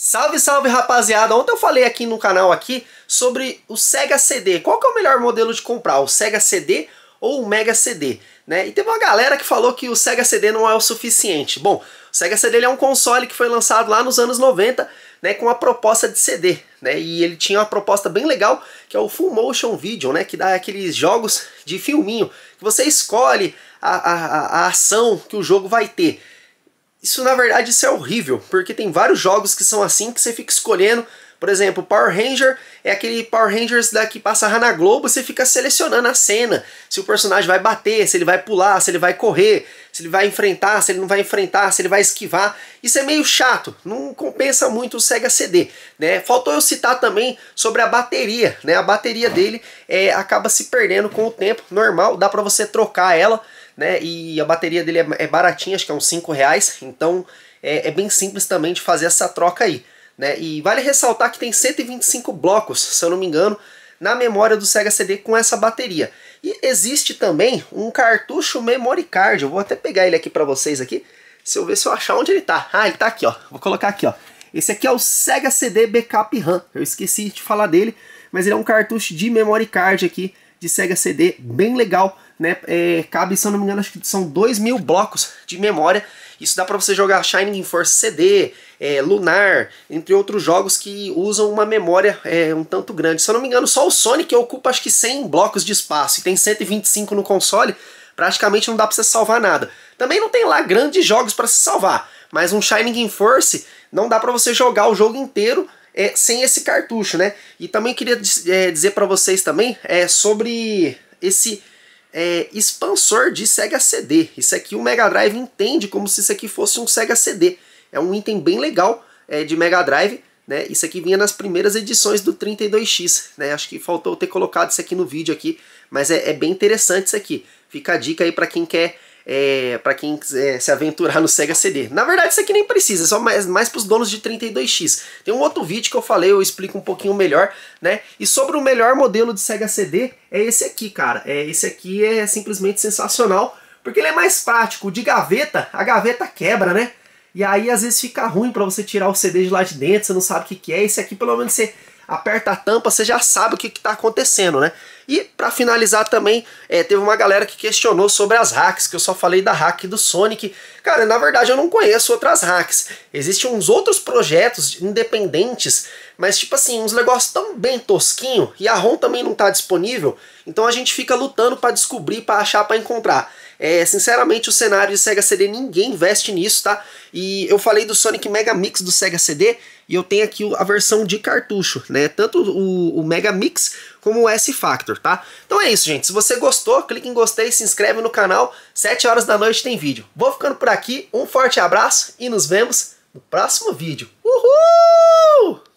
Salve, salve, rapaziada! Ontem eu falei aqui no canal aqui sobre o Sega CD. Qual que é o melhor modelo de comprar? O Sega CD ou o Mega CD? Né? E teve uma galera que falou que o Sega CD não é o suficiente. Bom, o Sega CD é um console que foi lançado lá nos anos 90 né, com a proposta de CD. Né? E ele tinha uma proposta bem legal, que é o Full Motion Video, né, que dá aqueles jogos de filminho, que você escolhe a, a, a ação que o jogo vai ter. Isso na verdade isso é horrível, porque tem vários jogos que são assim que você fica escolhendo. Por exemplo, Power Ranger é aquele Power Rangers da que passa na Globo, você fica selecionando a cena, se o personagem vai bater, se ele vai pular, se ele vai correr, se ele vai enfrentar, se ele não vai enfrentar, se ele vai esquivar. Isso é meio chato, não compensa muito o Sega CD, né? Faltou eu citar também sobre a bateria, né? A bateria dele é, acaba se perdendo com o tempo, normal, dá para você trocar ela né? E a bateria dele é, é baratinha, acho que é uns 5 reais, então é, é bem simples também de fazer essa troca aí. Né? E vale ressaltar que tem 125 blocos, se eu não me engano, na memória do Sega CD com essa bateria. E existe também um cartucho memory card, eu vou até pegar ele aqui para vocês aqui, se eu ver se eu achar onde ele tá. Ah, ele tá aqui, ó. Vou colocar aqui, ó. Esse aqui é o Sega CD Backup RAM. Eu esqueci de falar dele, mas ele é um cartucho de memory card aqui de Sega CD, bem legal né? É, cabe, se eu não me engano, acho que são 2 mil blocos de memória. Isso dá para você jogar Shining Force CD, é, Lunar, entre outros jogos que usam uma memória é, um tanto grande. Se eu não me engano, só o Sonic ocupa acho que 100 blocos de espaço e tem 125 no console. Praticamente não dá para você salvar nada. Também não tem lá grandes jogos para se salvar, mas um Shining Force não dá para você jogar o jogo inteiro é, sem esse cartucho, né? E também queria é, dizer para vocês também é, sobre esse é, expansor de Sega CD. Isso aqui o Mega Drive entende como se isso aqui fosse um Sega CD. É um item bem legal é, de Mega Drive. Né? Isso aqui vinha nas primeiras edições do 32X. Né? Acho que faltou ter colocado isso aqui no vídeo aqui, mas é, é bem interessante isso aqui. Fica a dica aí para quem quer é, para quem quiser se aventurar no Sega CD. Na verdade, isso aqui nem precisa, é só mais, mais para os donos de 32X. Tem um outro vídeo que eu falei, eu explico um pouquinho melhor, né? E sobre o melhor modelo de Sega CD é esse aqui, cara. É, esse aqui é simplesmente sensacional, porque ele é mais prático. De gaveta, a gaveta quebra, né? E aí às vezes fica ruim para você tirar o CD de lá de dentro, você não sabe o que, que é. Esse aqui pelo menos você aperta a tampa, você já sabe o que está acontecendo, né? E para finalizar também, é, teve uma galera que questionou sobre as hacks, que eu só falei da hack do Sonic. Cara, na verdade eu não conheço outras hacks. Existem uns outros projetos independentes, mas tipo assim, uns negócios tão bem tosquinho e a ROM também não tá disponível, então a gente fica lutando para descobrir, para achar, para encontrar. É, sinceramente, o cenário de Sega CD ninguém investe nisso, tá? E eu falei do Sonic Mega Mix do Sega CD e eu tenho aqui a versão de cartucho, né? Tanto o, o Mega Mix como S Factor, tá? Então é isso, gente. Se você gostou, clique em gostei, se inscreve no canal. 7 horas da noite tem vídeo. Vou ficando por aqui. Um forte abraço e nos vemos no próximo vídeo. Uhul!